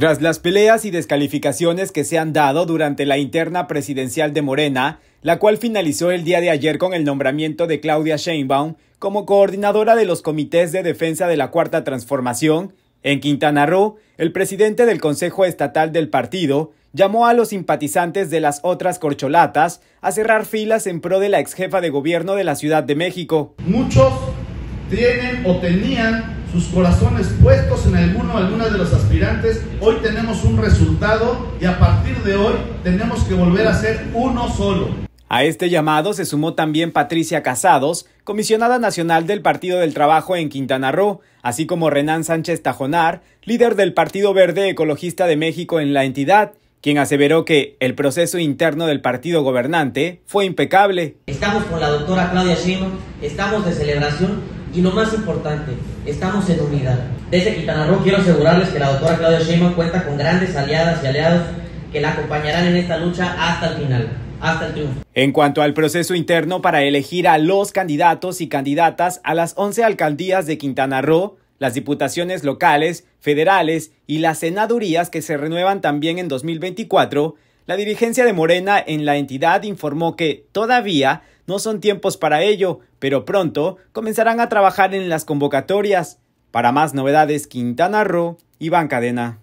Tras las peleas y descalificaciones que se han dado durante la interna presidencial de Morena, la cual finalizó el día de ayer con el nombramiento de Claudia Sheinbaum como coordinadora de los comités de defensa de la Cuarta Transformación, en Quintana Roo, el presidente del Consejo Estatal del partido llamó a los simpatizantes de las otras corcholatas a cerrar filas en pro de la exjefa de gobierno de la Ciudad de México. Muchos tienen o tenían sus corazones puestos en alguno o alguna de los aspirantes, hoy tenemos un resultado y a partir de hoy tenemos que volver a ser uno solo. A este llamado se sumó también Patricia Casados, comisionada nacional del Partido del Trabajo en Quintana Roo, así como Renán Sánchez Tajonar, líder del Partido Verde Ecologista de México en la entidad, quien aseveró que el proceso interno del partido gobernante fue impecable. Estamos con la doctora Claudia Sheinbaum, estamos de celebración y lo más importante, estamos en unidad. Desde Quintana Roo quiero asegurarles que la doctora Claudia Sheinbaum cuenta con grandes aliadas y aliados que la acompañarán en esta lucha hasta el final. Hasta el triunfo. En cuanto al proceso interno para elegir a los candidatos y candidatas a las 11 alcaldías de Quintana Roo, las diputaciones locales, federales y las senadurías que se renuevan también en 2024, la dirigencia de Morena en la entidad informó que todavía no son tiempos para ello, pero pronto comenzarán a trabajar en las convocatorias. Para más novedades, Quintana Roo, y Bancadena.